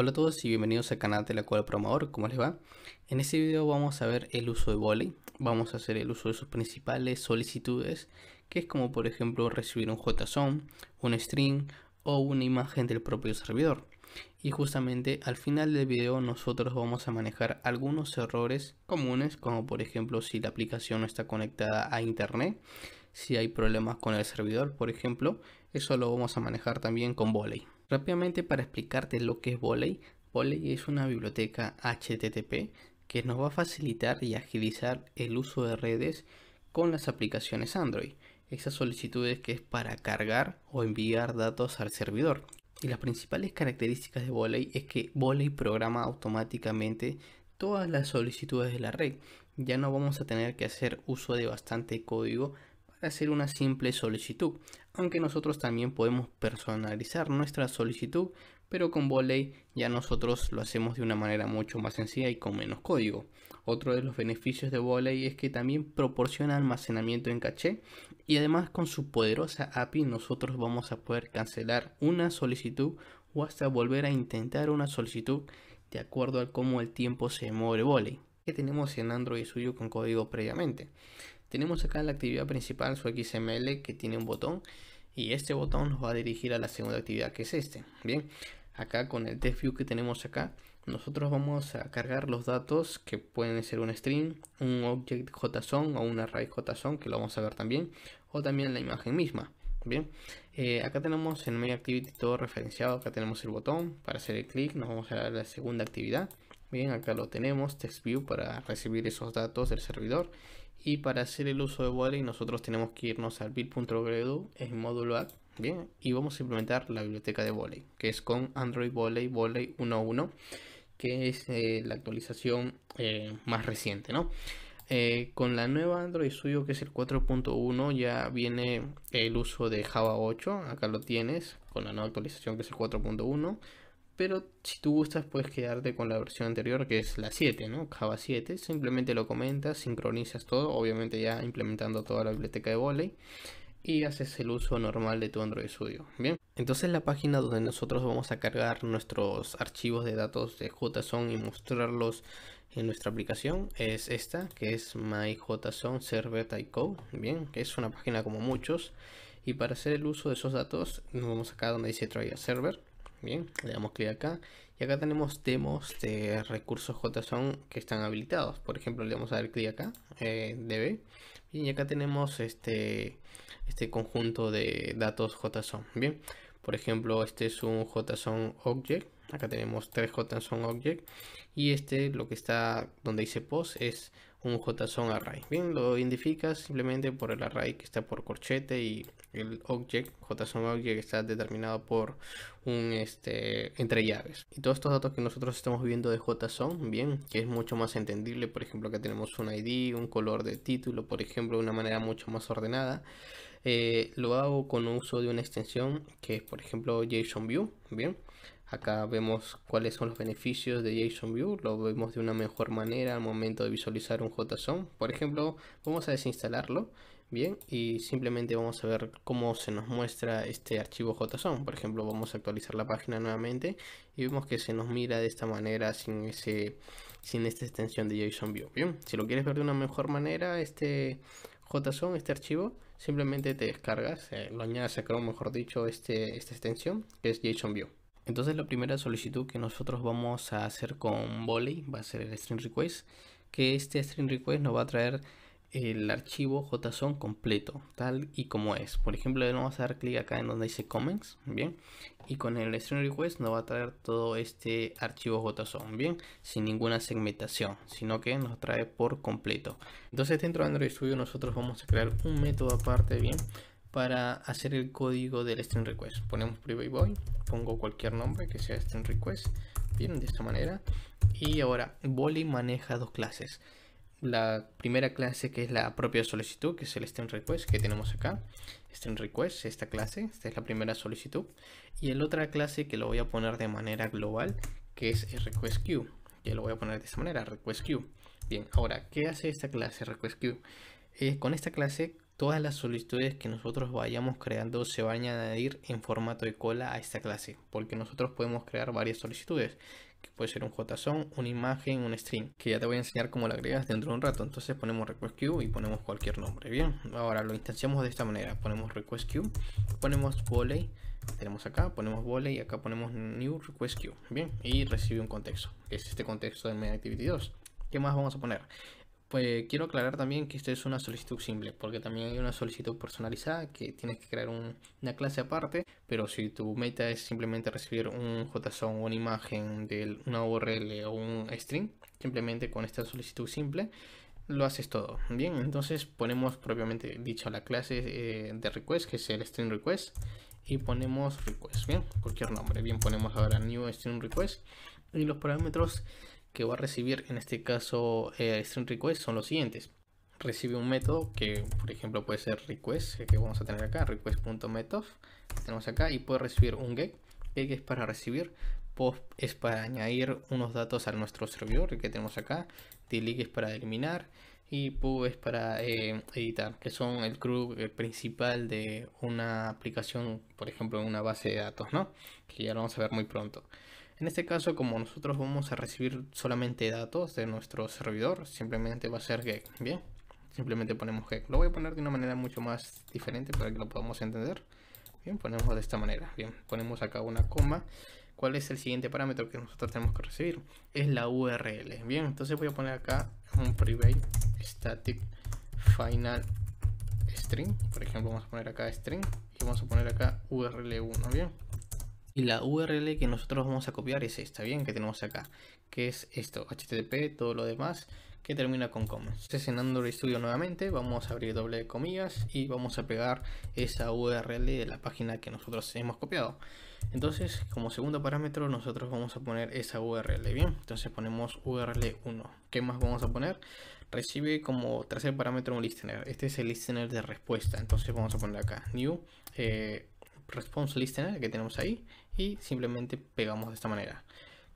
Hola a todos y bienvenidos al canal de la cual programador, ¿cómo les va? En este video vamos a ver el uso de Volley, vamos a hacer el uso de sus principales solicitudes, que es como por ejemplo recibir un JSON, un string o una imagen del propio servidor. Y justamente al final del video nosotros vamos a manejar algunos errores comunes, como por ejemplo si la aplicación no está conectada a internet, si hay problemas con el servidor, por ejemplo, eso lo vamos a manejar también con Volley. Rápidamente para explicarte lo que es Volley, Volley es una biblioteca HTTP que nos va a facilitar y agilizar el uso de redes con las aplicaciones Android. Esas solicitudes que es para cargar o enviar datos al servidor. Y las principales características de Volley es que Volley programa automáticamente todas las solicitudes de la red. Ya no vamos a tener que hacer uso de bastante código hacer una simple solicitud, aunque nosotros también podemos personalizar nuestra solicitud, pero con Volley ya nosotros lo hacemos de una manera mucho más sencilla y con menos código. Otro de los beneficios de Volley es que también proporciona almacenamiento en caché y además con su poderosa API nosotros vamos a poder cancelar una solicitud o hasta volver a intentar una solicitud de acuerdo a cómo el tiempo se mueve Volley que tenemos en Android suyo con código previamente. Tenemos acá la actividad principal, su XML, que tiene un botón y este botón nos va a dirigir a la segunda actividad que es este. Bien, acá con el test view que tenemos acá, nosotros vamos a cargar los datos que pueden ser un string, un object JSON o un array JSON, que lo vamos a ver también, o también la imagen misma. Bien, eh, acá tenemos en Main Activity todo referenciado, acá tenemos el botón para hacer el clic, nos vamos a la segunda actividad. Bien, acá lo tenemos, TextView para recibir esos datos del servidor y para hacer el uso de Volley nosotros tenemos que irnos al build.gredu en módulo app, bien, y vamos a implementar la biblioteca de Volley, que es con Android Volley Volley 1.1, que es eh, la actualización eh, más reciente, ¿no? Eh, con la nueva Android suyo que es el 4.1 ya viene el uso de Java 8, acá lo tienes, con la nueva actualización que es el 4.1 pero si tú gustas puedes quedarte con la versión anterior que es la 7, ¿no? Java 7, simplemente lo comentas, sincronizas todo, obviamente ya implementando toda la biblioteca de Volley y haces el uso normal de tu Android Studio, ¿bien? Entonces la página donde nosotros vamos a cargar nuestros archivos de datos de JSON y mostrarlos en nuestra aplicación es esta, que es MyJSON Server Tyco, bien, que es una página como muchos y para hacer el uso de esos datos nos vamos acá donde dice Try Server Bien, le damos clic acá. Y acá tenemos demos de recursos JSON que están habilitados. Por ejemplo, le vamos a dar clic acá, eh, DB. Bien, y acá tenemos este, este conjunto de datos JSON. Bien, por ejemplo, este es un JSON Object. Acá tenemos tres JSON Object. Y este, lo que está donde dice post, es un JSON array. Bien, lo identificas simplemente por el array que está por corchete y el object, JSON object está determinado por un este entre llaves. Y todos estos datos que nosotros estamos viendo de JSON, bien, que es mucho más entendible, por ejemplo, que tenemos un ID, un color de título, por ejemplo, de una manera mucho más ordenada. Eh, lo hago con uso de una extensión que es por ejemplo JSON View, bien. Acá vemos cuáles son los beneficios de JSON-View, lo vemos de una mejor manera al momento de visualizar un JSON. Por ejemplo, vamos a desinstalarlo, bien, y simplemente vamos a ver cómo se nos muestra este archivo JSON. Por ejemplo, vamos a actualizar la página nuevamente y vemos que se nos mira de esta manera sin, ese, sin esta extensión de JSON-View. Bien, si lo quieres ver de una mejor manera, este JSON, este archivo, simplemente te descargas, eh, lo añades a Chrome, mejor dicho, este, esta extensión, que es JSON-View. Entonces la primera solicitud que nosotros vamos a hacer con Volley va a ser el string request, que este string request nos va a traer el archivo JSON completo, tal y como es. Por ejemplo, le vamos a dar clic acá en donde dice comments, bien. Y con el string request nos va a traer todo este archivo JSON, bien, sin ninguna segmentación, sino que nos trae por completo. Entonces, dentro de Android Studio nosotros vamos a crear un método aparte, bien, para hacer el código del string request. Ponemos private void, pongo cualquier nombre que sea string request, bien, de esta manera. Y ahora, Volley maneja dos clases. La primera clase que es la propia solicitud, que es el string request que tenemos acá. String request, esta clase, esta es la primera solicitud. Y el otra clase que lo voy a poner de manera global, que es el request queue. Ya lo voy a poner de esta manera, request queue. Bien, ahora, ¿qué hace esta clase request queue? Eh, con esta clase Todas las solicitudes que nosotros vayamos creando se van a añadir en formato de cola a esta clase, porque nosotros podemos crear varias solicitudes, que puede ser un JSON, una imagen, un string, que ya te voy a enseñar cómo lo agregas dentro de un rato. Entonces ponemos request queue y ponemos cualquier nombre. Bien, ahora lo instanciamos de esta manera. Ponemos request queue, ponemos volley, tenemos acá, ponemos volley y acá ponemos new request queue. Bien, y recibe un contexto, que es este contexto de MainActivity 2. ¿Qué más vamos a poner? Pues quiero aclarar también que esto es una solicitud simple, porque también hay una solicitud personalizada que tienes que crear una clase aparte, pero si tu meta es simplemente recibir un JSON o una imagen de una URL o un string, simplemente con esta solicitud simple lo haces todo. Bien, entonces ponemos propiamente dicho la clase eh, de request, que es el string request, y ponemos request, bien, cualquier nombre. Bien, ponemos ahora new string request y los parámetros que va a recibir en este caso eh, string request son los siguientes. Recibe un método que por ejemplo puede ser request, eh, que vamos a tener acá, request.method, que tenemos acá, y puede recibir un get, get es para recibir, post es para añadir unos datos a nuestro servidor que tenemos acá, delete es para eliminar, y pub es para eh, editar, que son el crew principal de una aplicación, por ejemplo, en una base de datos, ¿no? Que ya lo vamos a ver muy pronto. En este caso, como nosotros vamos a recibir solamente datos de nuestro servidor, simplemente va a ser get, ¿bien? Simplemente ponemos get. Lo voy a poner de una manera mucho más diferente para que lo podamos entender. Bien, ponemos de esta manera. Bien, ponemos acá una coma. ¿Cuál es el siguiente parámetro que nosotros tenemos que recibir? Es la URL. Bien, entonces voy a poner acá un private static final string. Por ejemplo, vamos a poner acá string y vamos a poner acá URL1. Bien, y la URL que nosotros vamos a copiar es esta, bien, que tenemos acá, que es esto, http, todo lo demás, que termina con comments Entonces en Android Studio nuevamente vamos a abrir doble comillas y vamos a pegar esa URL de la página que nosotros hemos copiado. Entonces como segundo parámetro nosotros vamos a poner esa URL, bien, entonces ponemos URL1. ¿Qué más vamos a poner? Recibe como tercer parámetro un listener, este es el listener de respuesta, entonces vamos a poner acá new eh, response listener que tenemos ahí y simplemente pegamos de esta manera.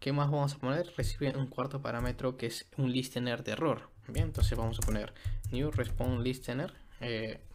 ¿Qué más vamos a poner? Recibe un cuarto parámetro que es un listener de error. Bien, entonces vamos a poner new response listener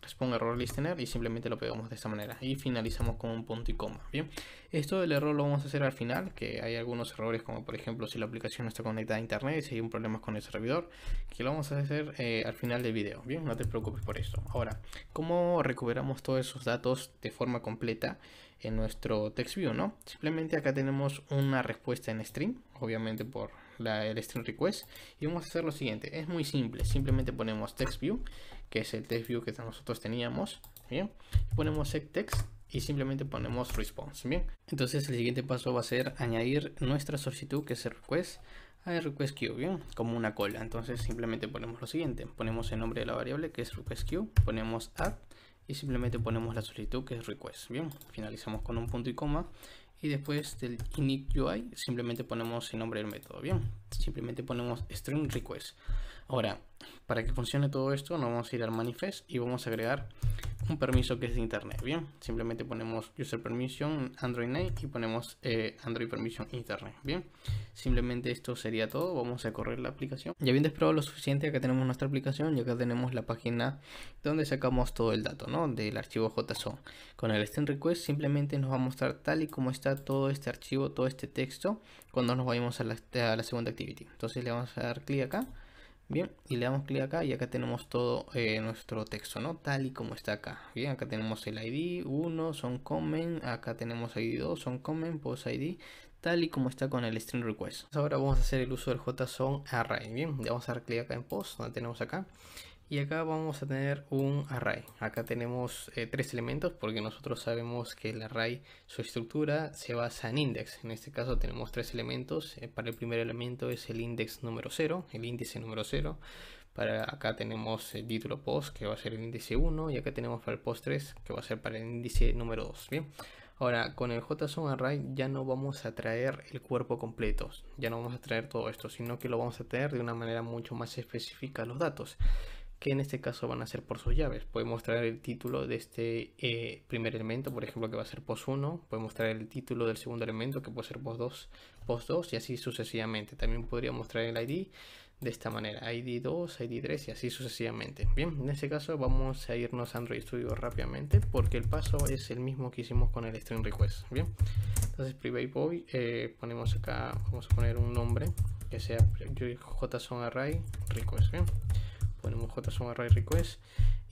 responde eh, error listener y simplemente lo pegamos de esta manera y finalizamos con un punto y coma bien esto del error lo vamos a hacer al final que hay algunos errores como por ejemplo si la aplicación no está conectada a internet si hay un problema con el servidor que lo vamos a hacer eh, al final del video bien no te preocupes por esto ahora cómo recuperamos todos esos datos de forma completa en nuestro TextView no simplemente acá tenemos una respuesta en string obviamente por la, el string request y vamos a hacer lo siguiente es muy simple simplemente ponemos text view que es el text view que nosotros teníamos bien ponemos set text y simplemente ponemos response bien entonces el siguiente paso va a ser añadir nuestra solicitud que es request a request queue bien como una cola entonces simplemente ponemos lo siguiente ponemos el nombre de la variable que es request queue ponemos add y simplemente ponemos la solicitud que es request bien finalizamos con un punto y coma y después del init UI simplemente ponemos el nombre del método. Bien, simplemente ponemos string request. Ahora, para que funcione todo esto, nos vamos a ir al manifest y vamos a agregar un permiso que es de internet. Bien, simplemente ponemos user permission Android name y ponemos eh, Android permission internet. Bien, simplemente esto sería todo. Vamos a correr la aplicación. Ya habiendo probado lo suficiente, acá tenemos nuestra aplicación y acá tenemos la página donde sacamos todo el dato, ¿no? Del archivo JSON. Con el string request simplemente nos va a mostrar tal y como está todo este archivo, todo este texto cuando nos vayamos a la, a la segunda entonces le vamos a dar clic acá. Bien, y le damos clic acá y acá tenemos todo eh, nuestro texto, ¿no? Tal y como está acá. Bien, acá tenemos el ID 1, son comment, acá tenemos ID 2, son comment, post ID, tal y como está con el string request. Ahora vamos a hacer el uso del JSON array, bien, le vamos a dar clic acá en post, donde tenemos acá y acá vamos a tener un array. Acá tenemos eh, tres elementos porque nosotros sabemos que el array, su estructura se basa en index. En este caso tenemos tres elementos. Eh, para el primer elemento es el index número 0, el índice número 0. Para acá tenemos el título post que va a ser el índice 1 y acá tenemos para el post 3 que va a ser para el índice número 2. Bien. Ahora, con el JSON Array ya no vamos a traer el cuerpo completo, ya no vamos a traer todo esto, sino que lo vamos a tener de una manera mucho más específica los datos que en este caso van a ser por sus llaves. Podemos mostrar el título de este eh, primer elemento, por ejemplo, que va a ser pos 1, podemos mostrar el título del segundo elemento, que puede ser pos 2, pos 2 y así sucesivamente. También podría mostrar el ID de esta manera, ID 2, ID 3 y así sucesivamente. Bien, en este caso vamos a irnos a Android Studio rápidamente porque el paso es el mismo que hicimos con el string request. Bien, entonces private boy eh, ponemos acá, vamos a poner un nombre que sea json array request. Bien ponemos json array request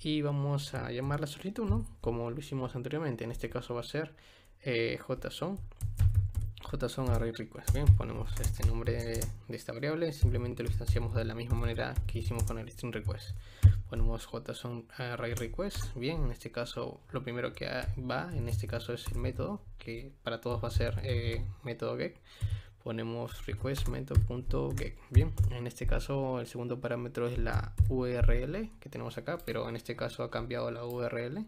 y vamos a llamar la solicitud, Como lo hicimos anteriormente, en este caso va a ser eh, json json array request, bien, ponemos este nombre de, esta variable, simplemente lo instanciamos de la misma manera que hicimos con el string request. Ponemos json array request, bien, en este caso lo primero que va, en este caso es el método, que para todos va a ser eh, método get ponemos request method.get bien en este caso el segundo parámetro es la url que tenemos acá pero en este caso ha cambiado la url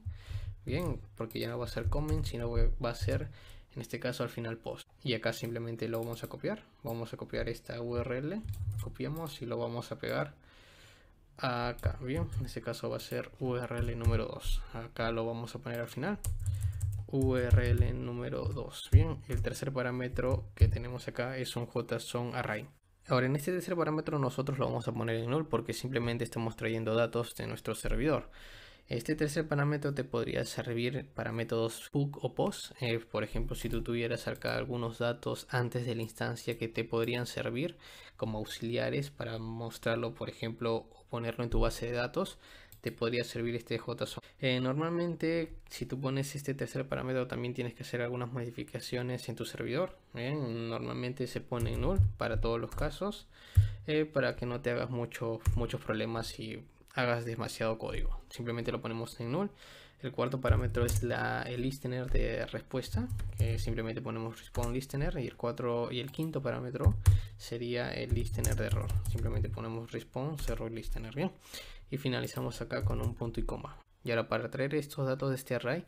bien porque ya no va a ser comment sino va a ser en este caso al final post y acá simplemente lo vamos a copiar vamos a copiar esta url copiamos y lo vamos a pegar acá bien en este caso va a ser url número 2 acá lo vamos a poner al final URL número 2. Bien, el tercer parámetro que tenemos acá es un JSON array. Ahora, en este tercer parámetro nosotros lo vamos a poner en null porque simplemente estamos trayendo datos de nuestro servidor. Este tercer parámetro te podría servir para métodos book o post. Eh, por ejemplo, si tú tuvieras acá algunos datos antes de la instancia que te podrían servir como auxiliares para mostrarlo, por ejemplo, o ponerlo en tu base de datos, te podría servir este JSON. Eh, normalmente, si tú pones este tercer parámetro, también tienes que hacer algunas modificaciones en tu servidor. ¿eh? Normalmente se pone en null para todos los casos, eh, para que no te hagas muchos problemas y hagas demasiado código. Simplemente lo ponemos en null. El cuarto parámetro es la, el listener de respuesta, que simplemente ponemos respond listener. Y el, cuatro, y el quinto parámetro sería el listener de error. Simplemente ponemos response error listener. Bien y finalizamos acá con un punto y coma. Y ahora para traer estos datos de este array,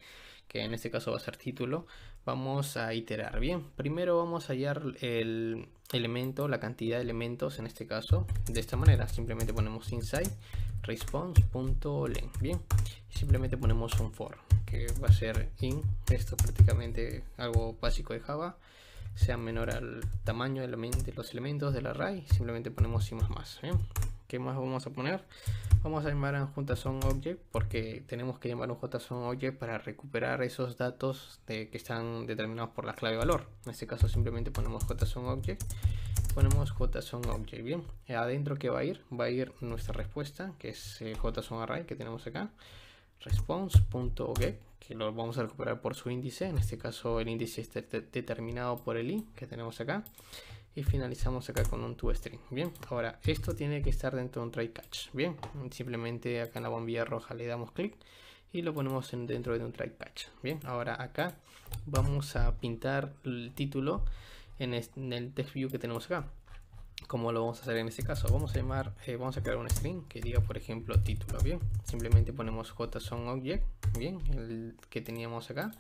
que en este caso va a ser título, vamos a iterar. Bien, primero vamos a hallar el elemento, la cantidad de elementos, en este caso, de esta manera. Simplemente ponemos inside response.len. Bien, y simplemente ponemos un for, que va a ser in. Esto prácticamente algo básico de Java. Sea menor al tamaño de los elementos del array, simplemente ponemos y más más. ¿eh? ¿Qué más vamos a poner? Vamos a llamar a un JSON Object porque tenemos que llamar a un JSON Object para recuperar esos datos que están determinados por la clave valor. En este caso simplemente ponemos JSON Object. Ponemos JSON Object. Bien, adentro que va a ir, va a ir nuestra respuesta, que es el JSON Array que tenemos acá. Response.get, que lo vamos a recuperar por su índice. En este caso el índice está determinado por el i que tenemos acá y finalizamos acá con un toString. Bien, ahora esto tiene que estar dentro de un try catch. Bien, simplemente acá en la bombilla roja le damos clic y lo ponemos en, dentro de un try catch. Bien, ahora acá vamos a pintar el título en, el text view que tenemos acá. Como lo vamos a hacer en este caso, vamos a llamar, eh, vamos a crear un string que diga, por ejemplo, título. Bien, simplemente ponemos json object, bien, el que teníamos acá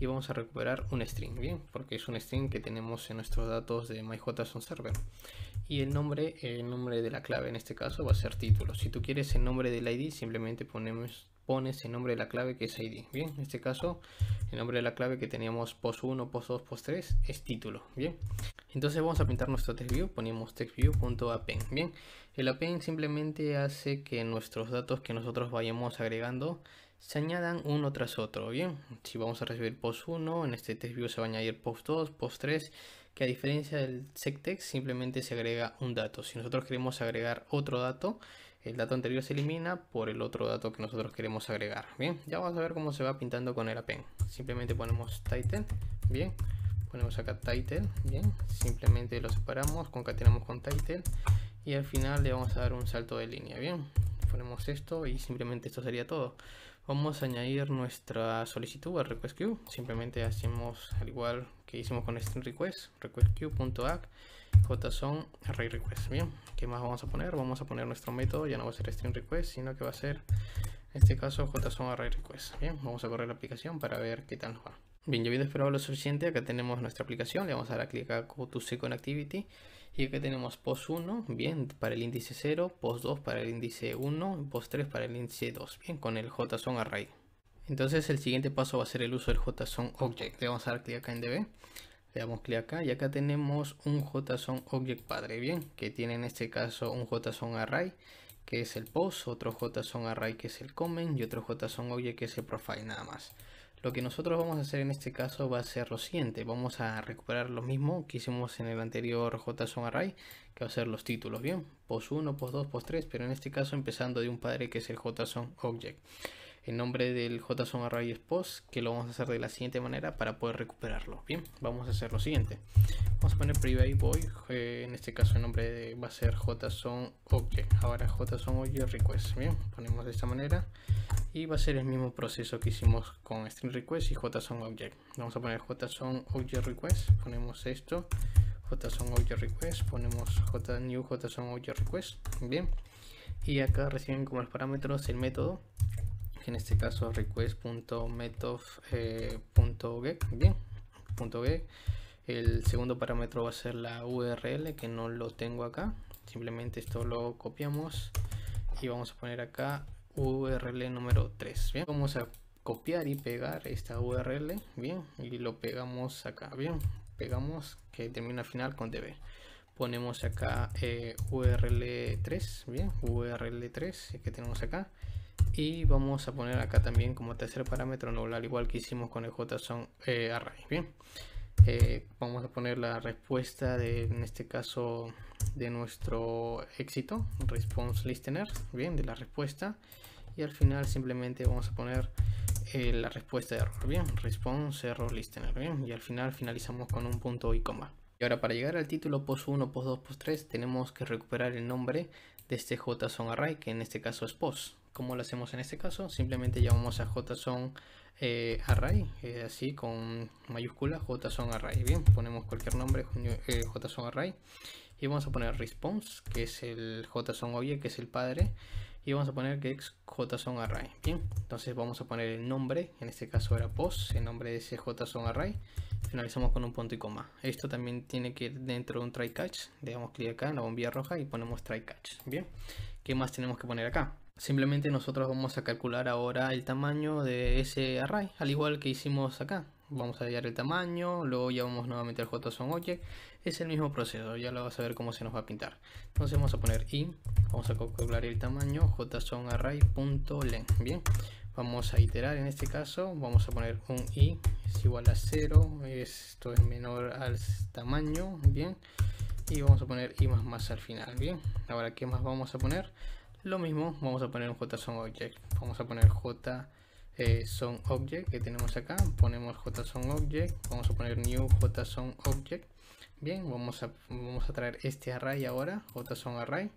y vamos a recuperar un string, bien, porque es un string que tenemos en nuestros datos de MyJSON Server. Y el nombre, el nombre de la clave en este caso va a ser título. Si tú quieres el nombre del ID, simplemente ponemos, pones el nombre de la clave que es ID. Bien, en este caso, el nombre de la clave que teníamos post 1, post 2, post 3 es título. Bien, entonces vamos a pintar nuestro TextView, ponemos textView.append. Bien, el append simplemente hace que nuestros datos que nosotros vayamos agregando se añadan uno tras otro, ¿bien? Si vamos a recibir post 1, en este test view se va a añadir post 2, post 3, que a diferencia del sectext simplemente se agrega un dato. Si nosotros queremos agregar otro dato, el dato anterior se elimina por el otro dato que nosotros queremos agregar. Bien, ya vamos a ver cómo se va pintando con el append. Simplemente ponemos title, bien, ponemos acá title, bien, simplemente lo separamos, concatenamos con title y al final le vamos a dar un salto de línea, bien. Ponemos esto y simplemente esto sería todo. Vamos a añadir nuestra solicitud a queue. Simplemente hacemos al igual que hicimos con string este request, requestQueue.act, json array request. Bien, ¿qué más vamos a poner? Vamos a poner nuestro método, ya no va a ser string request, sino que va a ser, en este caso, json array request. Bien, vamos a correr la aplicación para ver qué tal nos va. Bien, ya habiendo esperado lo suficiente, acá tenemos nuestra aplicación, le vamos a dar a clic a Go to Second Activity y acá tenemos POS 1, bien, para el índice 0, POS 2 para el índice 1, POS 3 para el índice 2, bien, con el JSON array. Entonces el siguiente paso va a ser el uso del JSON object. Le vamos a dar clic acá en DB, le damos clic acá y acá tenemos un JSON object padre, bien, que tiene en este caso un JSON array que es el POS, otro JSON array que es el comment y otro JSON object que es el profile nada más. Lo que nosotros vamos a hacer en este caso va a ser lo siguiente. Vamos a recuperar lo mismo que hicimos en el anterior JSON Array, que va a ser los títulos, ¿bien? pos 1, pos 2, pos 3, pero en este caso empezando de un padre que es el JSON Object el nombre del JSON Array post que lo vamos a hacer de la siguiente manera para poder recuperarlo. Bien, vamos a hacer lo siguiente. Vamos a poner private void, eh, en este caso el nombre de, va a ser JSON Object. Ahora JSON Object Request. Bien, ponemos de esta manera. Y va a ser el mismo proceso que hicimos con String Request y JSON Object. Vamos a poner JSON Object Request, ponemos esto. JSON Object Request, ponemos J, New JSON Object Request. Bien. Y acá reciben como los parámetros el método en este caso request.method.get, eh, bien, .get. El segundo parámetro va a ser la URL, que no lo tengo acá. Simplemente esto lo copiamos y vamos a poner acá URL número 3. Bien, vamos a copiar y pegar esta URL, bien, y lo pegamos acá, bien, pegamos que termina final con DB. Ponemos acá eh, URL3, bien, URL3 que tenemos acá y vamos a poner acá también como tercer parámetro al igual que hicimos con el json eh, array bien eh, vamos a poner la respuesta de en este caso de nuestro éxito response listener bien de la respuesta y al final simplemente vamos a poner eh, la respuesta de error bien response error listener bien y al final finalizamos con un punto y coma y ahora para llegar al título pos 1, pos 2, pos 3 tenemos que recuperar el nombre de este json array que en este caso es POS. ¿Cómo lo hacemos en este caso? Simplemente llamamos a JSON eh, array, eh, así con mayúscula JSON array. Bien, ponemos cualquier nombre JSON eh, array y vamos a poner response, que es el JSON object, que es el padre, y vamos a poner que es JSON array. Bien, entonces vamos a poner el nombre, en este caso era post, el nombre de ese JSON array. Finalizamos con un punto y coma. Esto también tiene que ir dentro de un try catch. Le damos clic acá en la bombilla roja y ponemos try catch. Bien, ¿qué más tenemos que poner acá? Simplemente nosotros vamos a calcular ahora el tamaño de ese array, al igual que hicimos acá. Vamos a hallar el tamaño, luego ya vamos nuevamente al JSON 8 e. Es el mismo proceso, ya lo vas a ver cómo se nos va a pintar. Entonces vamos a poner i, vamos a calcular el tamaño, jsonArray.len. Bien, vamos a iterar en este caso, vamos a poner un i es igual a 0, esto es menor al tamaño, bien. Y vamos a poner i más más al final, bien. Ahora, ¿qué más vamos a poner? Lo mismo, vamos a poner un JSONObject. Vamos a poner eh, object que tenemos acá. Ponemos object Vamos a poner new object Bien, vamos a, vamos a traer este array ahora, JSONArray.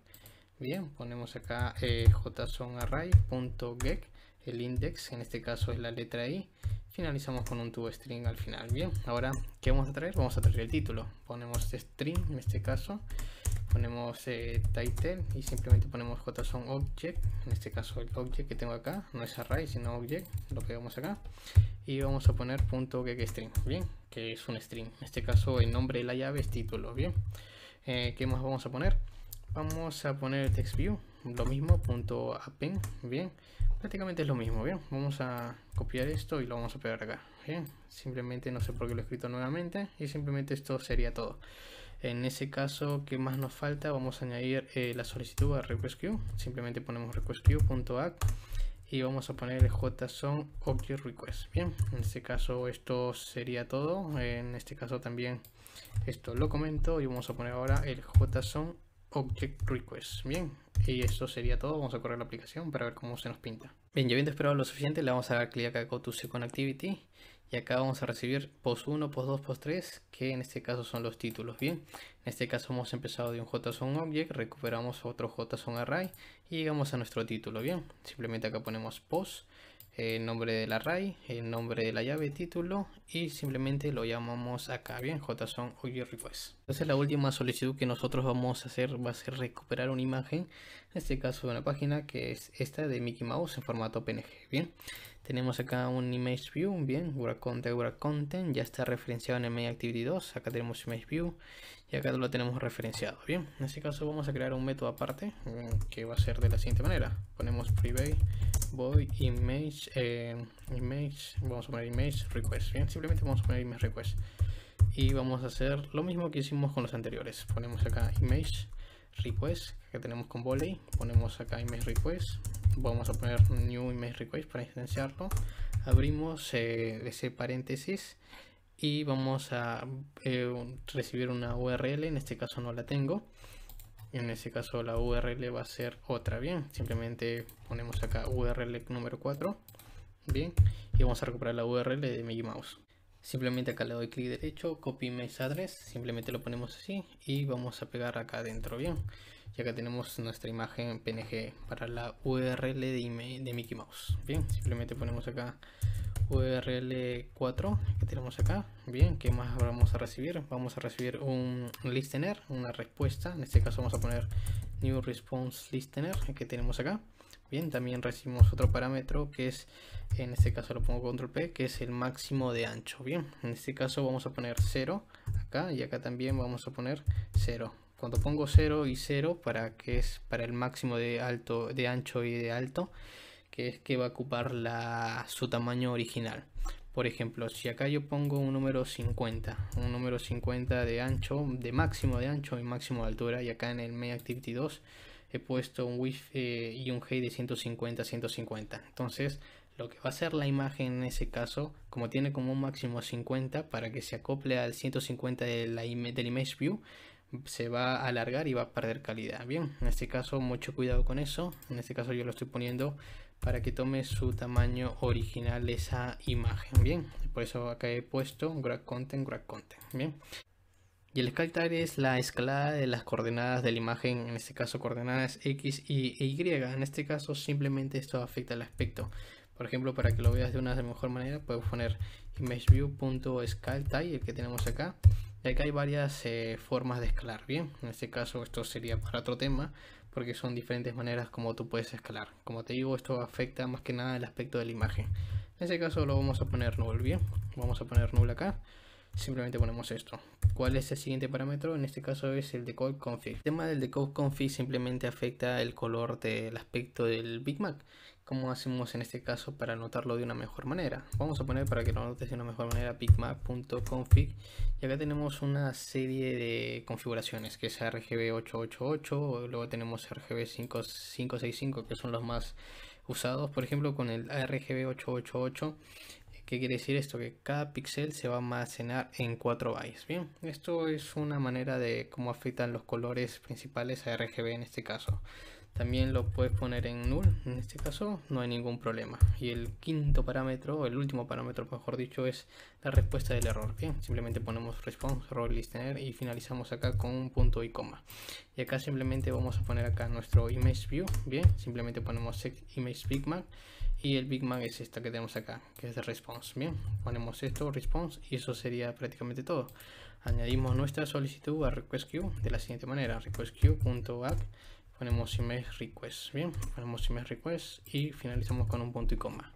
Bien, ponemos acá eh, jsonarray.get el index, en este caso es la letra i, finalizamos con un tubo string al final. Bien, ahora, ¿qué vamos a traer? Vamos a traer el título. Ponemos string, en este caso, ponemos eh, title y simplemente ponemos json object, en este caso el object que tengo acá, no es array, sino object, lo que vemos acá. Y vamos a poner punto string, bien, que es un string. En este caso, el nombre de la llave es título, bien. Eh, ¿Qué más vamos a poner? Vamos a poner text view, lo mismo, punto append, bien prácticamente es lo mismo, bien, vamos a copiar esto y lo vamos a pegar acá, bien, simplemente no sé por qué lo he escrito nuevamente y simplemente esto sería todo. En ese caso, ¿qué más nos falta? Vamos a añadir eh, la solicitud a request queue, simplemente ponemos request queue.ag y vamos a poner el JSON Object Request, bien, en este caso esto sería todo, en este caso también esto lo comento y vamos a poner ahora el JSON Object Request. Bien, y eso sería todo. Vamos a correr la aplicación para ver cómo se nos pinta. Bien, ya habiendo esperado lo suficiente, le vamos a dar clic acá a Go to Activity. Y acá vamos a recibir post 1, post 2, post 3, que en este caso son los títulos. Bien, en este caso hemos empezado de un JSON Object, recuperamos otro JSON Array y llegamos a nuestro título. Bien, simplemente acá ponemos post el nombre del array, el nombre de la llave título y simplemente lo llamamos acá bien json y request. Entonces la última solicitud que nosotros vamos a hacer va a ser recuperar una imagen, en este caso de una página que es esta de Mickey Mouse en formato PNG. Bien, tenemos acá un image view, bien, web content, content, ya está referenciado en el MainActivity 2, acá tenemos image view y acá lo tenemos referenciado. Bien, en este caso vamos a crear un método aparte mm, que va a ser de la siguiente manera. Ponemos private voy image, eh, image, vamos a poner image request. Bien, simplemente vamos a poner image request. Y vamos a hacer lo mismo que hicimos con los anteriores. Ponemos acá image request que tenemos con volley. Ponemos acá image request. Vamos a poner new image request para instanciarlo. Abrimos eh, ese paréntesis y vamos a eh, recibir una URL. En este caso no la tengo en ese caso la URL va a ser otra, bien, simplemente ponemos acá URL número 4, bien, y vamos a recuperar la URL de Mickey Mouse simplemente acá le doy clic derecho copy my address simplemente lo ponemos así y vamos a pegar acá adentro bien y acá tenemos nuestra imagen png para la url de, de mickey mouse bien simplemente ponemos acá url 4 que tenemos acá bien qué más vamos a recibir vamos a recibir un listener una respuesta en este caso vamos a poner new response listener que tenemos acá bien, también recibimos otro parámetro que es, en este caso lo pongo control P, que es el máximo de ancho. Bien, en este caso vamos a poner 0 acá y acá también vamos a poner 0. Cuando pongo 0 y 0 para que es para el máximo de alto, de ancho y de alto, que es que va a ocupar la, su tamaño original. Por ejemplo, si acá yo pongo un número 50, un número 50 de ancho, de máximo de ancho y máximo de altura, y acá en el activity 2 he puesto un width y un height de 150 150 entonces lo que va a hacer la imagen en ese caso como tiene como un máximo 50 para que se acople al 150 de la del image view se va a alargar y va a perder calidad bien en este caso mucho cuidado con eso en este caso yo lo estoy poniendo para que tome su tamaño original esa imagen bien por eso acá he puesto grab content grab content bien y el escalar es la escalada de las coordenadas de la imagen, en este caso coordenadas X y Y. En este caso simplemente esto afecta al aspecto. Por ejemplo, para que lo veas de una mejor manera, puedes poner imageview.scaleTile, el que tenemos acá. Y acá hay varias eh, formas de escalar, ¿bien? En este caso esto sería para otro tema, porque son diferentes maneras como tú puedes escalar. Como te digo, esto afecta más que nada el aspecto de la imagen. En este caso lo vamos a poner null, ¿bien? Vamos a poner null acá simplemente ponemos esto. ¿Cuál es el siguiente parámetro? En este caso es el decode config. El tema del decode config simplemente afecta el color del aspecto del Big Mac. ¿Cómo hacemos en este caso para anotarlo de una mejor manera? Vamos a poner para que lo anotes de una mejor manera bigmac.config y acá tenemos una serie de configuraciones que es RGB 888, luego tenemos RGB 565 que son los más usados. Por ejemplo, con el RGB 888 ¿Qué quiere decir esto? Que cada píxel se va a almacenar en 4 bytes. Bien, esto es una manera de cómo afectan los colores principales a RGB en este caso también lo puedes poner en null en este caso no hay ningún problema y el quinto parámetro o el último parámetro mejor dicho es la respuesta del error bien simplemente ponemos response error listener y finalizamos acá con un punto y coma y acá simplemente vamos a poner acá nuestro image view bien simplemente ponemos set image bigman y el mac es esta que tenemos acá que es de response bien ponemos esto response y eso sería prácticamente todo añadimos nuestra solicitud a request queue de la siguiente manera request queue.app ponemos image request bien ponemos image request y finalizamos con un punto y coma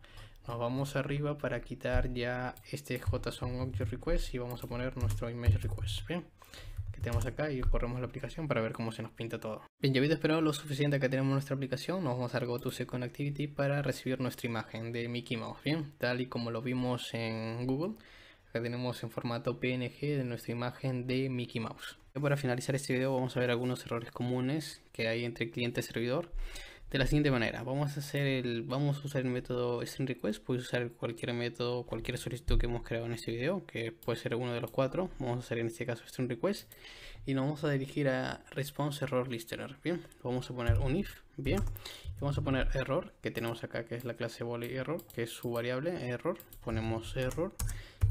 nos vamos arriba para quitar ya este json object request y vamos a poner nuestro image request bien que tenemos acá y corremos la aplicación para ver cómo se nos pinta todo. Bien, ya habido esperado lo suficiente que tenemos nuestra aplicación, nos vamos a Go to Second Activity para recibir nuestra imagen de Mickey Mouse, bien, tal y como lo vimos en Google. Acá tenemos en formato PNG de nuestra imagen de Mickey Mouse. Para finalizar este video vamos a ver algunos errores comunes que hay entre cliente y servidor de la siguiente manera vamos a hacer el vamos a usar el método string request puedes usar cualquier método cualquier solicitud que hemos creado en este video que puede ser uno de los cuatro vamos a hacer en este caso string request y nos vamos a dirigir a response error listener bien vamos a poner un if bien vamos a poner error que tenemos acá que es la clase volley error que es su variable error ponemos error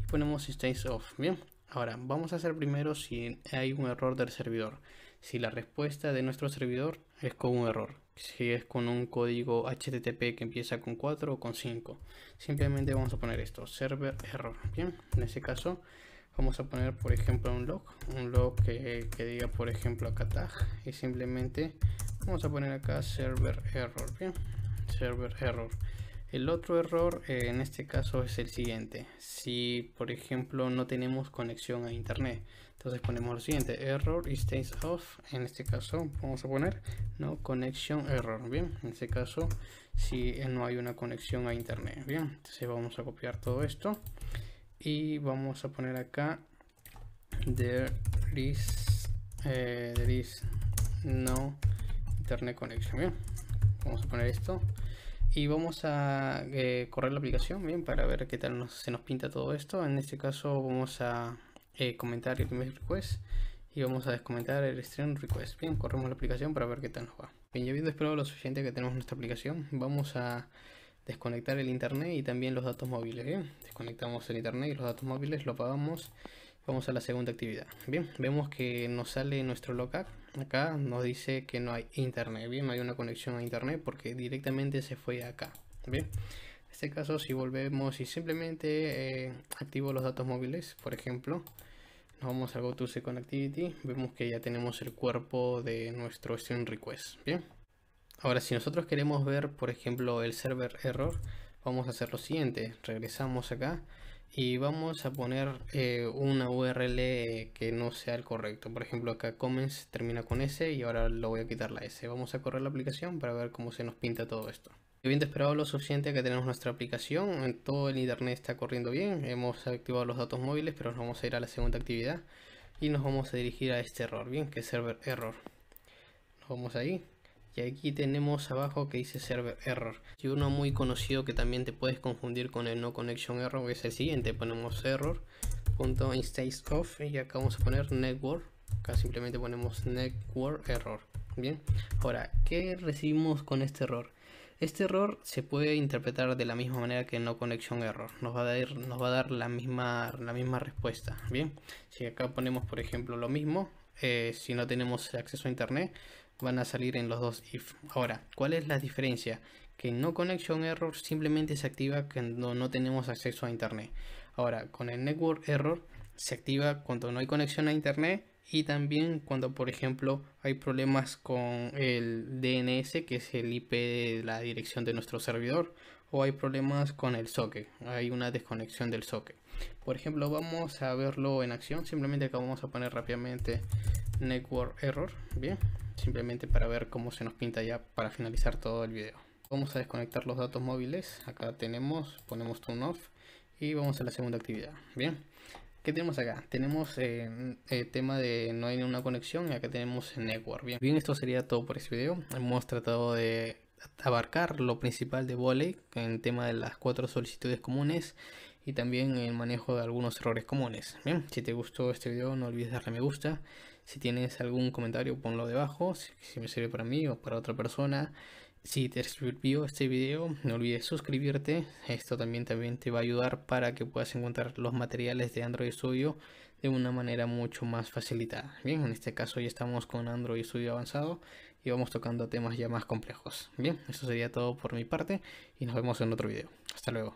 ponemos instance off Bien, ahora vamos a hacer primero si hay un error del servidor. Si la respuesta de nuestro servidor es con un error, si es con un código HTTP que empieza con 4 o con 5. Simplemente vamos a poner esto, server error. Bien, en ese caso vamos a poner por ejemplo un log, un log que, que diga por ejemplo acá tag y simplemente vamos a poner acá server error. Bien, server error. El otro error eh, en este caso es el siguiente. Si por ejemplo no tenemos conexión a internet, entonces ponemos lo siguiente, error stays off, en este caso vamos a poner no connection error, bien, en este caso si no hay una conexión a internet, bien, entonces vamos a copiar todo esto y vamos a poner acá there eh, there is no internet connection, bien, vamos a poner esto y vamos a eh, correr la aplicación bien para ver qué tal se nos pinta todo esto en este caso vamos a eh, comentar el primer request y vamos a descomentar el stream request bien corremos la aplicación para ver qué tal nos va bien ya habiendo esperado lo suficiente que tenemos nuestra aplicación vamos a desconectar el internet y también los datos móviles bien desconectamos el internet y los datos móviles lo apagamos vamos a la segunda actividad bien vemos que nos sale nuestro lockup acá nos dice que no hay internet, bien, no hay una conexión a internet porque directamente se fue acá, bien. En este caso, si volvemos y simplemente eh, activo los datos móviles, por ejemplo, nos vamos a Go to Connectivity, vemos que ya tenemos el cuerpo de nuestro stream request, bien. Ahora, si nosotros queremos ver, por ejemplo, el server error, vamos a hacer lo siguiente, regresamos acá y vamos a poner eh, una URL que no sea el correcto. Por ejemplo, acá comments termina con S y ahora lo voy a quitar la S. Vamos a correr la aplicación para ver cómo se nos pinta todo esto. Bien esperado lo suficiente que tenemos nuestra aplicación, todo el internet está corriendo bien, hemos activado los datos móviles, pero nos vamos a ir a la segunda actividad y nos vamos a dirigir a este error, bien, que es server error. Nos vamos ahí, y aquí tenemos abajo que dice server error. Y uno muy conocido que también te puedes confundir con el no connection error es el siguiente. Ponemos error punto y acá vamos a poner network. Acá simplemente ponemos network error. Bien, ahora, ¿qué recibimos con este error? Este error se puede interpretar de la misma manera que no connection error. Nos va a dar, nos va a dar la, misma, la misma respuesta. Bien, si acá ponemos por ejemplo lo mismo, eh, si no tenemos acceso a internet, van a salir en los dos if. Ahora, ¿cuál es la diferencia? Que no connection error simplemente se activa cuando no tenemos acceso a internet. Ahora, con el network error se activa cuando no hay conexión a internet y también cuando por ejemplo hay problemas con el DNS que es el IP de la dirección de nuestro servidor o hay problemas con el socket, hay una desconexión del socket. Por ejemplo, vamos a verlo en acción, simplemente acá vamos a poner rápidamente network error, bien, simplemente para ver cómo se nos pinta ya para finalizar todo el video. Vamos a desconectar los datos móviles, acá tenemos, ponemos turn off y vamos a la segunda actividad, bien. ¿Qué tenemos acá? Tenemos el eh, eh, tema de no hay ninguna conexión y acá tenemos network. Bien. bien, esto sería todo por este video. Hemos tratado de abarcar lo principal de Vole en tema de las cuatro solicitudes comunes y también el manejo de algunos errores comunes. Bien, si te gustó este video no olvides darle me gusta. Si tienes algún comentario ponlo debajo, si, me sirve para mí o para otra persona. Si te sirvió este video, no olvides suscribirte. Esto también, también te va a ayudar para que puedas encontrar los materiales de Android Studio de una manera mucho más facilitada. Bien, en este caso ya estamos con Android Studio avanzado y vamos tocando temas ya más complejos. Bien, eso sería todo por mi parte y nos vemos en otro video. Hasta luego.